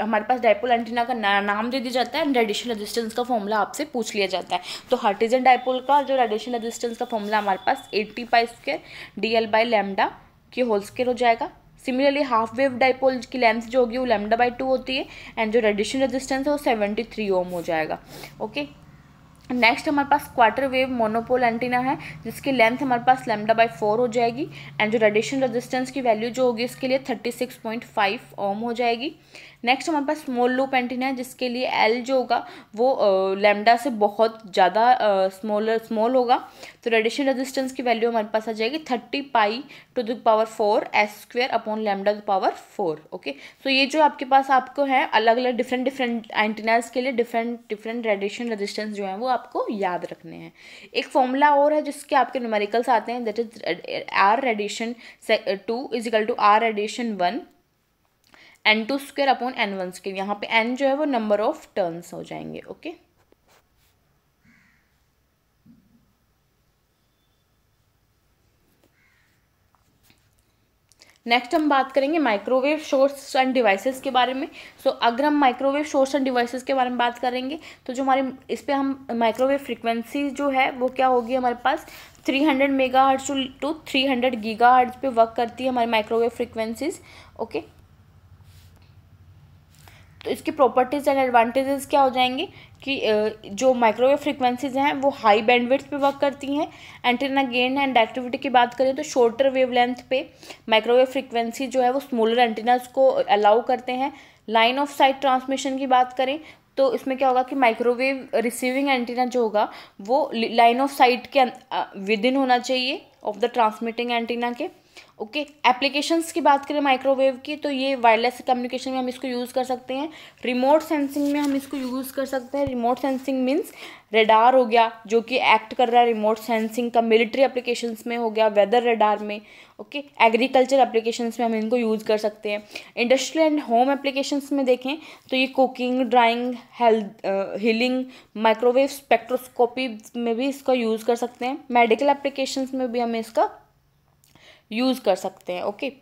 हमारे पास डायपोल एंटीना का ना, नाम दे दिया जाता है एंड रेडिएशन रेजिस्टेंस का फॉर्मूला आपसे पूछ लिया जाता है तो हार्टिजन डायपोल का जो रेडिएशन रेजिस्टेंस का फॉर्मूला हमारे पास eighty pi square d l by lambda की होल स्क्वेयर हो जाएगा सिमिलरली हाफ वेव डायपोल की लेंथ जो होगी वो लेमडा बाई टू होती है एंड जो रेडिएशन रेजिस्टेंस है वो सेवेंटी थ्री ओम हो जाएगा ओके okay? नेक्स्ट हमारे पास क्वार्टर वेव मोनोपोल एंटीना है जिसकी लेंथ हमारे पास लेमडा बाई फोर हो जाएगी एंड जो रेडिएशन रेजिस्टेंस की वैल्यू जो होगी इसके लिए thirty six point five ohm हो जाएगी नेक्स्ट हमारे पास स्मॉल लूप एंटीना है जिसके लिए एल जो होगा वो लेमडा से बहुत ज़्यादा स्मॉलर स्मॉल होगा तो रेडिएशन रेजिस्टेंस की वैल्यू हमारे पास आ जाएगी thirty pi to the power four s square upon lambda the power four okay so ये जो आपके पास आपको है अलग अलग डिफरेंट डिफरेंट एंटीनाज के लिए डिफरेंट डिफरेंट रेडिएशन रेजिस्टेंस जो है वो आपको याद रखने हैं एक फॉर्मूला और है जिसके आपके न्यूमेरिकल्स आते हैं that is R radiation two equal to R radiation one N two square upon N one square यहाँ पे एन जो है वो नंबर ऑफ टर्न्स हो जाएंगे ओके नेक्स्ट हम बात करेंगे माइक्रोवेव शोर्स एंड डिवाइसेस के बारे में सो so, अगर हम माइक्रोवेव शोर्स एंड डिवाइसेस के बारे में बात करेंगे तो जो हमारे इस पर हम माइक्रोवेव फ्रिक्वेंसी जो है वो क्या होगी हमारे पास 300 मेगा टू टू 300 गीगा पे वर्क करती है हमारी माइक्रोवेव फ्रिक्वेंसीज ओके okay? तो इसकी प्रॉपर्टीज़ एंड एडवांटेजेस क्या हो जाएंगे कि जो माइक्रोवेव फ्रिक्वेंसीज हैं वो हाई बैंडविड्थ पे वर्क करती हैं एंटीना गेन एंड एक्टिविटी की बात करें तो शॉर्टर वेवलेंथ पे माइक्रोवेव फ्रिक्वेंसी जो है वो स्मॉलर एंटीनाज को अलाउ करते हैं लाइन ऑफ साइट ट्रांसमिशन की बात करें तो इसमें क्या होगा कि माइक्रोवेव रिसीविंग एंटीना जो होगा वो लाइन ऑफ साइट के विद इन होना चाहिए ऑफ द ट्रांसमिटिंग एंटीना के ओके एप्लीकेशंस की बात करें माइक्रोवेव की तो ये वायरलेस कम्युनिकेशन में हम इसको यूज़ कर सकते हैं रिमोट सेंसिंग में हम इसको यूज़ कर सकते हैं रिमोट सेंसिंग मीन्स रेडार हो गया जो कि एक्ट कर रहा है रिमोट सेंसिंग का मिलिट्री एप्लीकेशंस में हो गया वेदर रेडार में ओके एग्रीकल्चर एप्लीकेशंस में हम इनको यूज़ कर सकते हैं इंडस्ट्रियल एंड होम एप्लीकेशंस में देखें तो ये cooking drying health healing microwave spectroscopy में भी इसका यूज़ कर सकते हैं मेडिकल एप्लीकेशंस में भी हमें इसका यूज़ कर सकते हैं ओके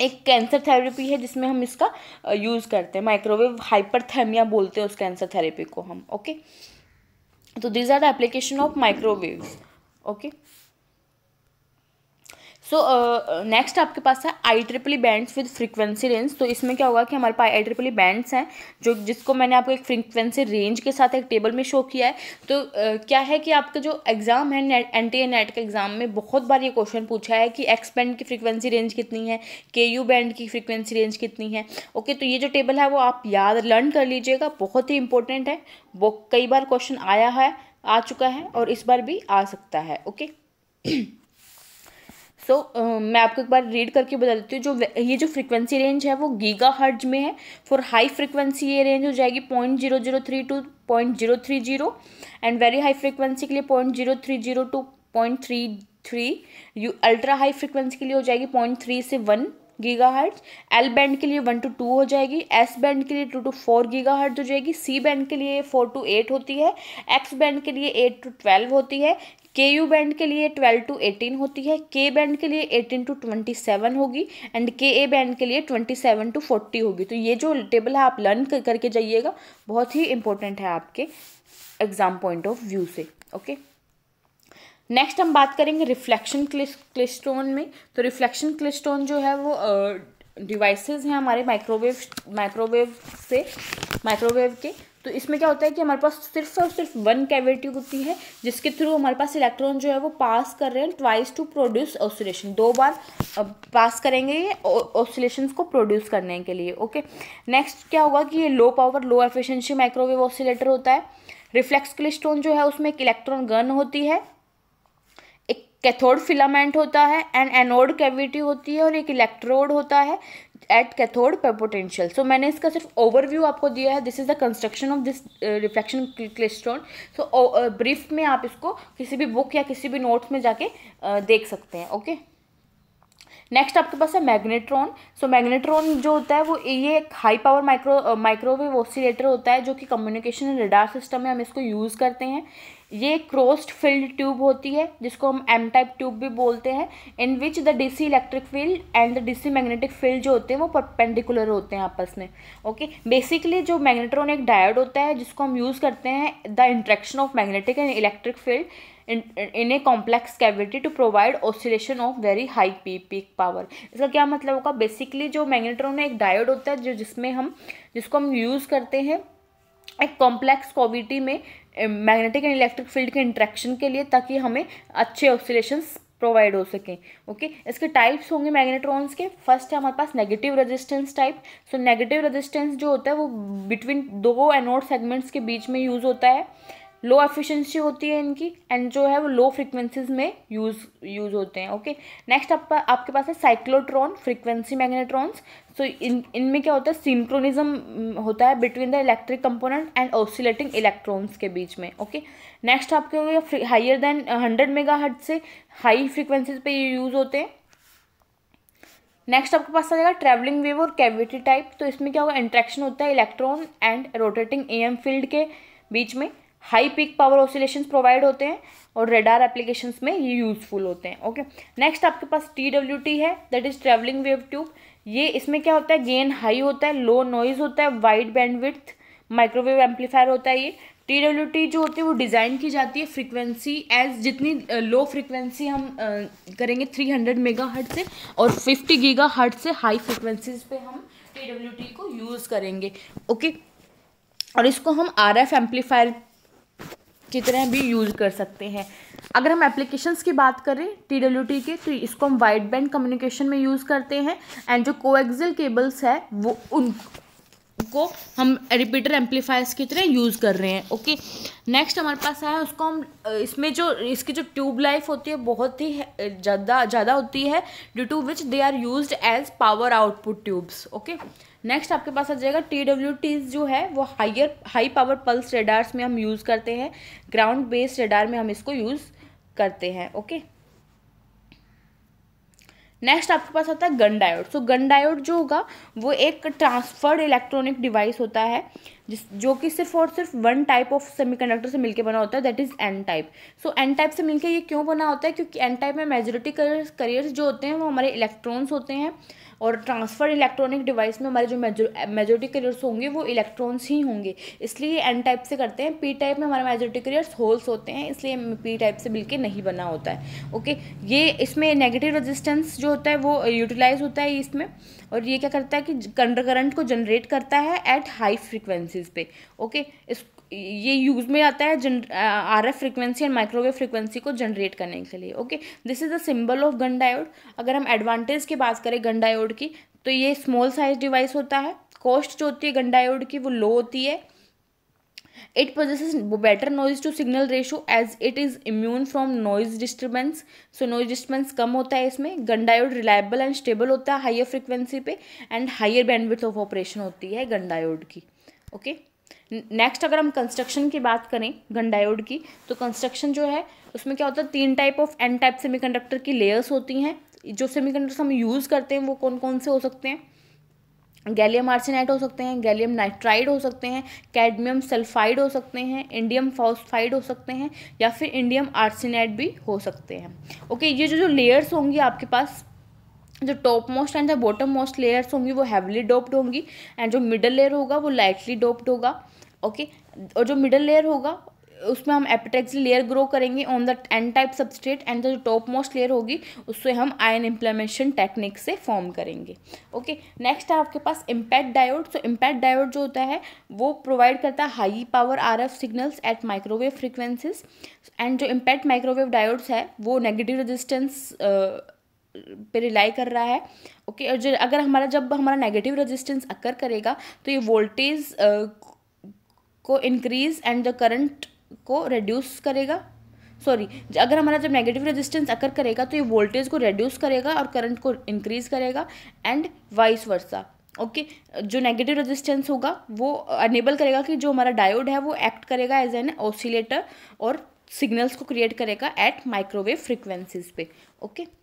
एक कैंसर थेरेपी है जिसमें हम इसका यूज़ करते हैं माइक्रोवेव हाइपरथर्मिया बोलते हैं उस कैंसर थेरेपी को हम ओके तो these are the application of microwave okay so next uh, uh, आपके पास है I triple E bands with frequency range तो इसमें क्या होगा कि हमारे पास आई ट्रिपली बैंड्स हैं जो जिसको मैंने आपको एक फ्रीक्वेंसी रेंज के साथ एक टेबल में शो किया है तो uh, क्या है कि आपका जो एग्ज़ाम है नेट एन टी नेट के एग्ज़ाम में बहुत बार ये क्वेश्चन पूछा है कि एक्स बैंड की फ्रिक्वेंसी रेंज कितनी है के यू बैंड की फ्रिक्वेंसी रेंज कितनी है ओके तो ये जो टेबल है वो आप याद लर्न कर लीजिएगा बहुत ही इंपॉर्टेंट है वो कई बार क्वेश्चन आया है आ चुका है और इस बार भी आ सकता है ओके [clears throat] सो uh, मैं आपको एक बार रीड करके बता देती हूँ जो ये जो फ्रिक्वेंसी रेंज है वो गीगा हर्ज में है फॉर हाई फ्रिक्वेंसी ये रेंज हो जाएगी point zero zero three two point zero three zero and very high frequency के लिए point zero three zero two point three three you ultra high frequency के लिए हो जाएगी पॉइंट थ्री से one giga hertz L band के लिए one two to हो जाएगी एस बैंड के लिए टू टू फोर गीगा हर्ज हो जाएगी सी बैंड के लिए फोर टू एट होती है एक्स बैंड के लिए एट टू ट्वेल्व होती है के यू बैंड के लिए ट्वेल्व टू एटीन होती है के बैंड के लिए एटीन टू ट्वेंटी सेवन होगी एंड के ए बैंड के लिए ट्वेंटी सेवन टू फोर्टी होगी तो ये जो टेबल है आप लर्न कर करके जाइएगा बहुत ही इंपॉर्टेंट है आपके एग्ज़ाम पॉइंट ऑफ व्यू से ओके नेक्स्ट हम बात करेंगे रिफ्लेक्शन क्लिस्टोन में तो रिफ्लेक्शन क्लिस्टोन जो है वो डिवाइसेस हैं हमारे माइक्रोवेव माइक्रोवेव से माइक्रोवेव के तो इसमें क्या होता है कि हमारे पास सिर्फ और सिर्फ वन कैविटी होती है जिसके थ्रू हमारे पास इलेक्ट्रॉन जो है वो पास कर रहे हैं ट्वाइस टू प्रोड्यूस ऑसिलेशन दो बार पास करेंगे ये ऑसिलेशन को प्रोड्यूस करने के लिए ओके नेक्स्ट क्या होगा कि ये low power low efficiency microwave oscillator होता है रिफ्लेक्स क्लिस्टोन जो है उसमें एक इलेक्ट्रॉन गन होती है कैथोड फिलामेंट होता है एंड एनोड कैविटी होती है और एक इलेक्ट्रोड होता है एट कैथोड पर पोटेंशियल सो मैंने इसका सिर्फ ओवरव्यू आपको दिया है this is the construction of this reflection klystron so brief में आप इसको किसी भी बुक या किसी भी नोट्स में जाके uh, देख सकते हैं ओके okay? नेक्स्ट आपके पास है मैग्नेट्रॉन सो मैग्नेट्रॉन जो होता है वो ये एक high power micro microwave oscillator होता है जो कि कम्युनिकेशन एंड रडार सिस्टम में हम इसको यूज़ करते हैं ये क्रोस्ड फील्ड ट्यूब होती है जिसको हम एम टाइप ट्यूब भी बोलते हैं in which the DC electric field and the DC magnetic field जो होते हैं वो परपेंडिकुलर होते हैं आपस में ओके बेसिकली जो मैग्नेट्रॉन एक डायोड होता है जिसको हम यूज़ करते हैं the interaction of magnetic and electric field in a complex cavity to provide oscillation of very high p peak power इसका क्या मतलब होगा बेसिकली जो मैग्नेट्रॉन एक डायोड होता है जो जिसमें हम जिसको हम यूज़ करते हैं एक कॉम्प्लेक्स कॉविटी में मैग्नेटिक एंड इलेक्ट्रिक फील्ड के इंट्रैक्शन के लिए ताकि हमें अच्छे ऑक्सीलेशन प्रोवाइड हो सकें ओके okay? इसके टाइप्स होंगे मैग्नेट्रॉन्स के फर्स्ट है हमारे पास negative resistance type so negative resistance जो होता है वो बिटवीन दो एनोड सेगमेंट्स के बीच में यूज़ होता है लो एफिशिएंसी होती है इनकी एंड जो है वो लो फ्रीक्वेंसीज में यूज यूज होते हैं ओके नेक्स्ट आप आपके पास है साइक्लोट्रॉन फ्रीक्वेंसी मैग्नेट्रॉन्स सो इन इनमें क्या होता है सिंक्रोनिज्म mm, होता है between the electric component and oscillating electrons के बीच में ओके नेक्स्ट आपके गया हाइयर देन हंड्रेड मेगा हट से हाई फ्रिक्वेंसीज पे ये यूज़ होते हैं नेक्स्ट आपके पास आ जाएगा ट्रैवलिंग वेव और कैविटी टाइप तो इसमें क्या होगा इंट्रैक्शन होता है electron and rotating a field के बीच में high peak power oscillation provide होते हैं और रेडार एप्लीकेशंस में ये यूजफुल होते हैं ओके नेक्स्ट आपके पास टी डब्ल्यू टी है that is travelling wave tube ये इसमें क्या होता है गेन हाई होता है लो नॉइज होता है वाइड विथ माइक्रोवेव एम्पलीफायर होता है ये टी डब्ल्यू टी जो होती है वो डिज़ाइन की जाती है फ्रीक्वेंसी एज जितनी लो फ्रिक्वेंसी हम करेंगे थ्री हंड्रेड मेगा हर्ट से और फिफ्टी गीगा हर्ट से हाई फ्रिक्वेंसीज पे हम टी डब्ल्यू टी को यूज़ करेंगे ओके और इसको हम आर एफ एम्पलीफायर की तरह भी यूज़ कर सकते हैं अगर हम एप्लीकेशंस की बात करें टी डब्ल्यू टी के तो इसको हम वाइड बैंड कम्युनिकेशन में यूज़ करते हैं एंड जो कोएक्सियल केबल्स है वो उन को हम रिपीटर एम्पलीफायर्स की तरह यूज़ कर रहे हैं ओके नेक्स्ट हमारे पास आया उसको हम इसमें जो इसकी जो ट्यूब लाइफ होती है बहुत ही ज़्यादा ज़्यादा होती है due to which they are use as power output tubes okay next आपके पास आ जाएगा टी डब्ल्यू टीज जो है वो higher high power pulse radars में हम यूज़ करते हैं ग्राउंड बेस्ड रेडार में हम इसको यूज़ करते हैं ओके okay? नेक्स्ट आपके पास आता है Gunn diode so Gunn diode जो होगा वो एक ट्रांसफर्ड इलेक्ट्रॉनिक डिवाइस होता है जिस जो कि सिर्फ और सिर्फ वन टाइप ऑफ सेमीकंडक्टर से मिलके बना होता है that is N type so N type से मिलके ये क्यों बना होता है क्योंकि एन टाइप में मेजोरिटी करियर्स जो होते हैं वो हमारे इलेक्ट्रॉन्स होते हैं और ट्रांसफ़र इलेक्ट्रॉनिक डिवाइस में हमारे जो मेजोरिटी करियर्स होंगे वो इलेक्ट्रॉन्स ही होंगे इसलिए एन टाइप से करते हैं पी टाइप में हमारे मेजोरिटी करियर्स होल्स होते हैं इसलिए पी टाइप से बिल्कुल नहीं बना होता है ओके ये इसमें नेगेटिव रजिस्टेंस जो होता है वो यूटिलाइज होता है इसमें और ये क्या करता है कि करंट को जनरेट करता है एट हाई फ्रिक्वेंसीज पे ओके इस ये यूज़ में आता है जन R F frequency and microwave frequency को जनरेट करने के लिए okay this is the symbol of Gunn diode अगर हम एडवांटेज की बात करें गन डायोड की तो ये स्मॉल साइज डिवाइस होता है कॉस्ट जो होती है गन डायोड की वो लो होती है it possesses better noise to signal ratio as it is immune from noise disturbance so noise disturbance कम होता है इसमें Gunn diode reliable and stable होता है हाइयर फ्रिक्वेंसी पे and higher benefit of operation होती है गन डायोड की ओके okay? नेक्स्ट अगर हम कंस्ट्रक्शन की बात करें गन डायोड की तो कंस्ट्रक्शन जो है उसमें क्या होता है तीन type of N type semiconductor की लेयर्स होती हैं जो सेमीकंडक्टर हम यूज़ करते हैं वो कौन कौन से हो सकते हैं गैलियम आर्सेनाइट हो सकते हैं गैलियम नाइट्राइड हो सकते हैं कैडमियम सल्फाइड हो सकते हैं इंडियम फॉस्फाइड हो सकते हैं या फिर इंडियम आर्सेनाइट भी हो सकते हैं ओके ये जो जो लेयर्स होंगी आपके पास जो टॉप मोस्ट एंड जो बॉटम मोस्ट लेयर्स होंगी वो हैवली डोप्ड होंगी एंड जो मिडल लेयर होगा वो लाइटली डोप्ड होगा ओके और जो मिडल लेयर होगा उसमें हम एपिटेक्स लेयर ग्रो करेंगे on the N type substrate and जो टॉप मोस्ट लेयर होगी उससे हम आयन इम्प्लेमेशन टेक्निक से फॉर्म करेंगे ओके नेक्स्ट है आपके पास impact diode so impact diode जो होता है वो प्रोवाइड करता है high power R F signals at microwave frequencies and जो इम्पैक्ट माइक्रोवेव डायोड्स है वो नेगेटिव रेजिस्टेंस पे रिलाई कर रहा है ओके और जो अगर हमारा जब हमारा नेगेटिव रेजिस्टेंस अक्कर करेगा तो ये वोल्टेज को इंक्रीज एंड द करंट को रिड्यूस करेगा सॉरी अगर हमारा जब नेगेटिव रेजिस्टेंस अकर करेगा तो ये वोल्टेज को रिड्यूस करेगा और करंट को इंक्रीज करेगा and vice versa okay okay, जो नेगेटिव रेजिस्टेंस होगा वो अनेबल करेगा कि जो हमारा डायोड है वो एक्ट करेगा एज एन ओसिलेटर और सिग्नल्स को क्रिएट करेगा एट माइक्रोवेव फ्रिक्वेंसीज पे ओके okay?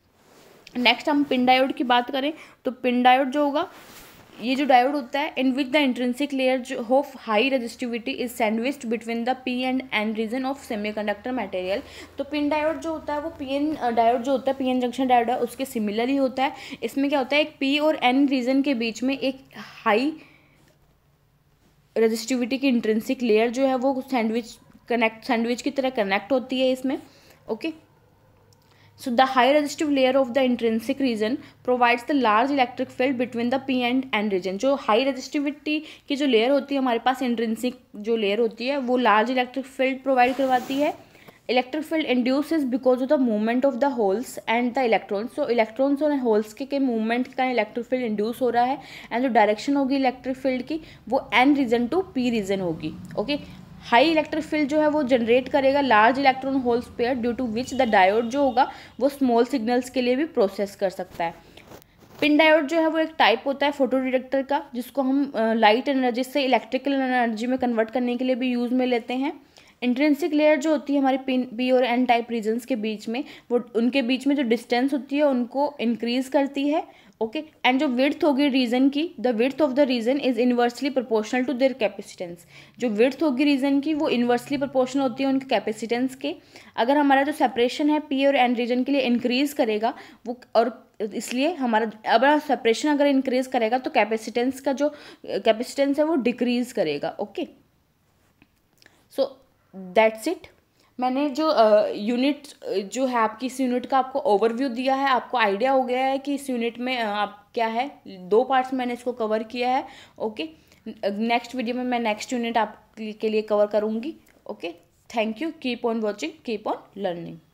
नेक्स्ट हम पिन डायोड की बात करें तो पिन डायोड जो होगा ये जो डायोड होता है in which the intrinsic layer of high resistivity is sandwiched between the P and N region of semiconductor material तो पिन डायोड जो होता है वो पी एन डायोड जो होता है पी एन जंक्शन डायोड है उसके सिमिलर ही होता है इसमें क्या होता है एक पी और एन रीजन के बीच में एक हाई रजिस्टिविटी की इंट्रेंसिक लेयर जो है वो सैंडविच कनेक्ट सैंडविच की तरह कनेक्ट होती है इसमें okay okay? So the high resistive layer of the intrinsic region provides the large electric field between the P and N region. जो high resistivity की जो layer होती है हमारे पास intrinsic जो layer होती है वो large electric field provide करवाती है electric field induce is because of the movement of the holes and the electrons so electrons और होल्स के के मूवमेंट का इलेक्ट्रिक फील्ड इंड्यूस हो रहा है एंड जो डायरेक्शन होगी इलेक्ट्रिक फील्ड की वो N region to P region होगी ओके हाई इलेक्ट्रिक फील्ड जो है वो जनरेट करेगा large electron holes pair due to which the diode जो होगा वो स्मॉल सिग्नल्स के लिए भी प्रोसेस कर सकता है पिन डायोड जो है वो एक टाइप होता है फोटो डिटेक्टर का जिसको हम लाइट एनर्जी से इलेक्ट्रिकल एनर्जी में कन्वर्ट करने के लिए भी यूज़ में लेते हैं इंट्रेंसिक लेयर जो होती है हमारी पिन पी और एन टाइप रीजन्स के बीच में वो उनके बीच में जो डिस्टेंस होती है उनको इंक्रीज़ करती है ओके एंड जो विर्थ होगी रीजन की the width of the region is inversely proportional to their capacitance जो विर्थ होगी रीजन की वो इन्वर्सली प्रोपोर्शनल होती है उनके कैपेसिटेंस के अगर हमारा जो सेपरेशन है पी और एन रीजन के लिए इंक्रीज करेगा वो और इसलिए हमारा अब सेपरेशन अगर इंक्रीज करेगा तो कैपेसिटेंस का जो कैपेसिटेंस है वो डिक्रीज करेगा ओके सो दैट्स इट मैंने जो यूनिट जो है आपकी इस यूनिट का आपको ओवरव्यू दिया है आपको आइडिया हो गया है कि इस यूनिट में आप क्या है दो पार्ट्स मैंने इसको कवर किया है ओके नेक्स्ट वीडियो में मैं नेक्स्ट यूनिट आपके लिए कवर करूँगी okay thank you keep on watching keep on learning